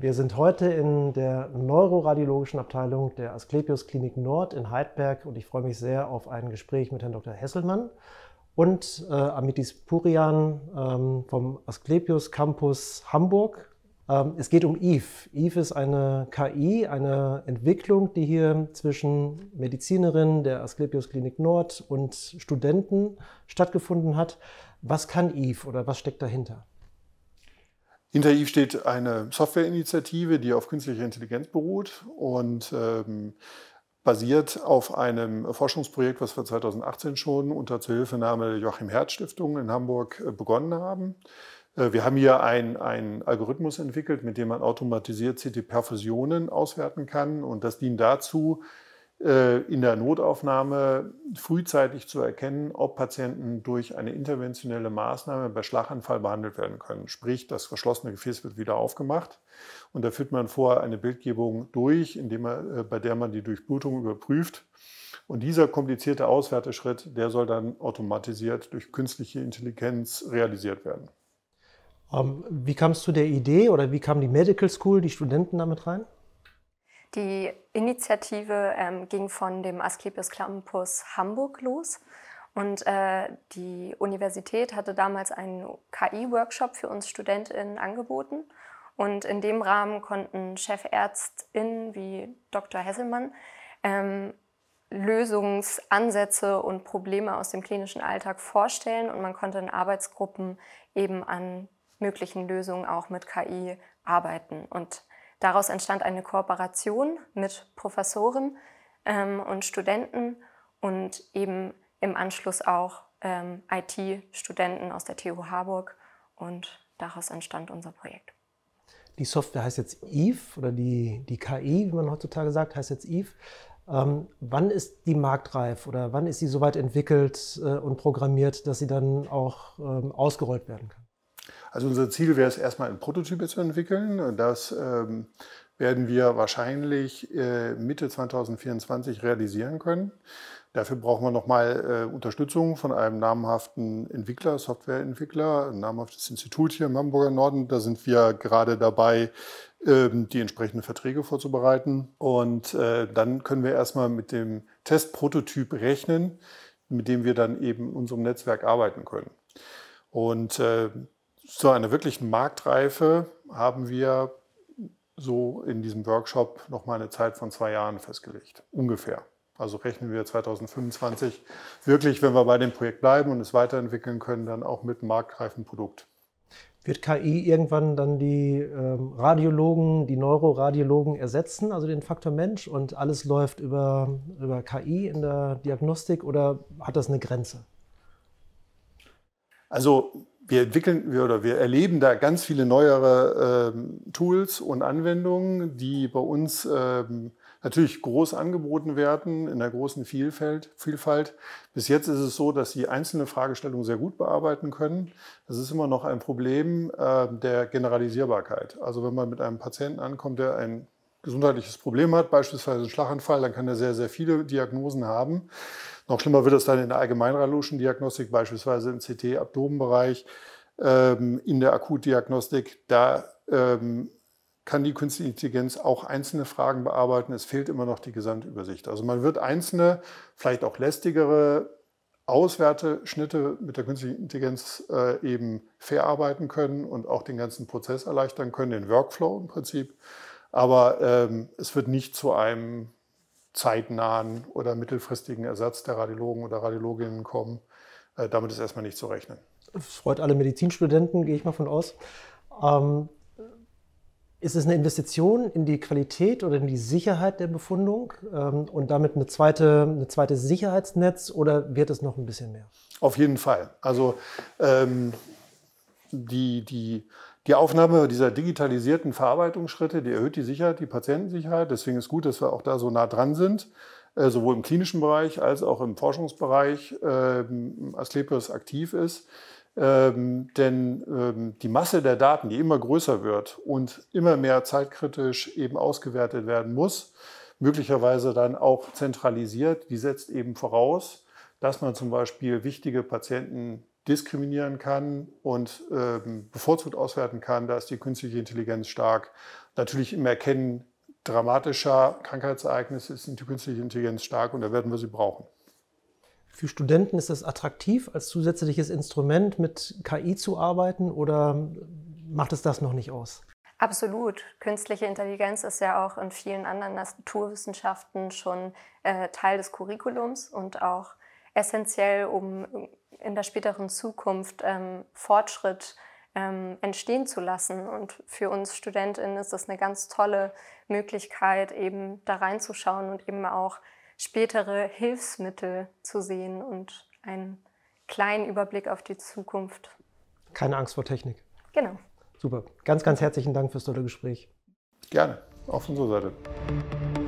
Wir sind heute in der neuroradiologischen Abteilung der Asklepios Klinik Nord in Heidberg und ich freue mich sehr auf ein Gespräch mit Herrn Dr. Hesselmann und äh, Amitis Purian ähm, vom Asklepios Campus Hamburg. Ähm, es geht um Eve. Eve ist eine KI, eine Entwicklung, die hier zwischen Medizinerinnen der Asklepios Klinik Nord und Studenten stattgefunden hat. Was kann Eve oder was steckt dahinter? Hinter Eve steht eine Softwareinitiative, die auf künstlicher Intelligenz beruht und ähm, basiert auf einem Forschungsprojekt, was wir 2018 schon unter Zuhilfenahme der Joachim Herz Stiftung in Hamburg äh, begonnen haben. Äh, wir haben hier einen Algorithmus entwickelt, mit dem man automatisiert CT-Perfusionen auswerten kann und das dient dazu, äh, in der Notaufnahme frühzeitig zu erkennen, ob Patienten durch eine interventionelle Maßnahme bei Schlaganfall behandelt werden können. Sprich, das verschlossene Gefäß wird wieder aufgemacht und da führt man vorher eine Bildgebung durch, indem man, äh, bei der man die Durchblutung überprüft. Und dieser komplizierte Auswerteschritt, der soll dann automatisiert durch künstliche Intelligenz realisiert werden. Ähm, wie kam es zu der Idee oder wie kam die Medical School, die Studenten damit rein? Die Initiative ähm, ging von dem Asklepios Campus Hamburg los. Und äh, die Universität hatte damals einen KI-Workshop für uns StudentInnen angeboten. Und in dem Rahmen konnten ChefärztInnen wie Dr. Hesselmann ähm, Lösungsansätze und Probleme aus dem klinischen Alltag vorstellen und man konnte in Arbeitsgruppen eben an möglichen Lösungen auch mit KI arbeiten. Und Daraus entstand eine Kooperation mit Professoren ähm, und Studenten und eben im Anschluss auch ähm, IT-Studenten aus der TU Harburg und daraus entstand unser Projekt. Die Software heißt jetzt Eve oder die, die KI, wie man heutzutage sagt, heißt jetzt Eve. Ähm, wann ist die marktreif oder wann ist sie so weit entwickelt äh, und programmiert, dass sie dann auch ähm, ausgerollt werden kann? Also unser Ziel wäre es erstmal ein Prototyp zu entwickeln. Das ähm, werden wir wahrscheinlich äh, Mitte 2024 realisieren können. Dafür brauchen wir nochmal äh, Unterstützung von einem namhaften Entwickler, Softwareentwickler, ein namhaftes Institut hier im Hamburger Norden. Da sind wir gerade dabei, ähm, die entsprechenden Verträge vorzubereiten. Und äh, dann können wir erstmal mit dem Testprototyp rechnen, mit dem wir dann eben in unserem Netzwerk arbeiten können. Und äh, zu einer wirklichen Marktreife haben wir so in diesem Workshop nochmal eine Zeit von zwei Jahren festgelegt, ungefähr. Also rechnen wir 2025 wirklich, wenn wir bei dem Projekt bleiben und es weiterentwickeln können, dann auch mit marktreifen Produkt. Wird KI irgendwann dann die ähm, Radiologen, die Neuroradiologen ersetzen, also den Faktor Mensch und alles läuft über, über KI in der Diagnostik oder hat das eine Grenze? Also wir entwickeln wir, oder wir erleben da ganz viele neuere ähm, Tools und Anwendungen, die bei uns ähm, natürlich groß angeboten werden in der großen Vielfalt, Vielfalt. Bis jetzt ist es so, dass Sie einzelne Fragestellungen sehr gut bearbeiten können. Das ist immer noch ein Problem äh, der Generalisierbarkeit. Also wenn man mit einem Patienten ankommt, der ein gesundheitliches Problem hat, beispielsweise einen Schlaganfall, dann kann er sehr, sehr viele Diagnosen haben. Noch schlimmer wird es dann in der allgemeinradiologischen Diagnostik, beispielsweise im CT-Abdomenbereich, ähm, in der Akutdiagnostik. Da ähm, kann die künstliche Intelligenz auch einzelne Fragen bearbeiten. Es fehlt immer noch die Gesamtübersicht. Also man wird einzelne, vielleicht auch lästigere Auswerteschnitte mit der künstlichen Intelligenz äh, eben verarbeiten können und auch den ganzen Prozess erleichtern können, den Workflow im Prinzip. Aber ähm, es wird nicht zu einem zeitnahen oder mittelfristigen Ersatz der Radiologen oder Radiologinnen kommen. Äh, damit ist erstmal nicht zu rechnen. Das freut alle Medizinstudenten, gehe ich mal von aus. Ähm, ist es eine Investition in die Qualität oder in die Sicherheit der Befundung ähm, und damit ein zweite, eine zweite Sicherheitsnetz oder wird es noch ein bisschen mehr? Auf jeden Fall. Also ähm, die, die die Aufnahme dieser digitalisierten Verarbeitungsschritte, die erhöht die Sicherheit, die Patientensicherheit. Deswegen ist gut, dass wir auch da so nah dran sind, äh, sowohl im klinischen Bereich als auch im Forschungsbereich ähm, Asklepios aktiv ist. Ähm, denn ähm, die Masse der Daten, die immer größer wird und immer mehr zeitkritisch eben ausgewertet werden muss, möglicherweise dann auch zentralisiert, die setzt eben voraus, dass man zum Beispiel wichtige Patienten diskriminieren kann und ähm, bevorzugt auswerten kann. Da ist die künstliche Intelligenz stark. Natürlich im Erkennen dramatischer Krankheitsereignisse ist die künstliche Intelligenz stark und da werden wir sie brauchen. Für Studenten ist es attraktiv, als zusätzliches Instrument mit KI zu arbeiten oder macht es das noch nicht aus? Absolut. Künstliche Intelligenz ist ja auch in vielen anderen Naturwissenschaften schon äh, Teil des Curriculums und auch essentiell, um in der späteren Zukunft ähm, Fortschritt ähm, entstehen zu lassen. Und für uns Studentinnen ist das eine ganz tolle Möglichkeit, eben da reinzuschauen und eben auch spätere Hilfsmittel zu sehen und einen kleinen Überblick auf die Zukunft. Keine Angst vor Technik. Genau. Super. Ganz, ganz herzlichen Dank fürs tolle Gespräch. Gerne. Auf unserer Seite.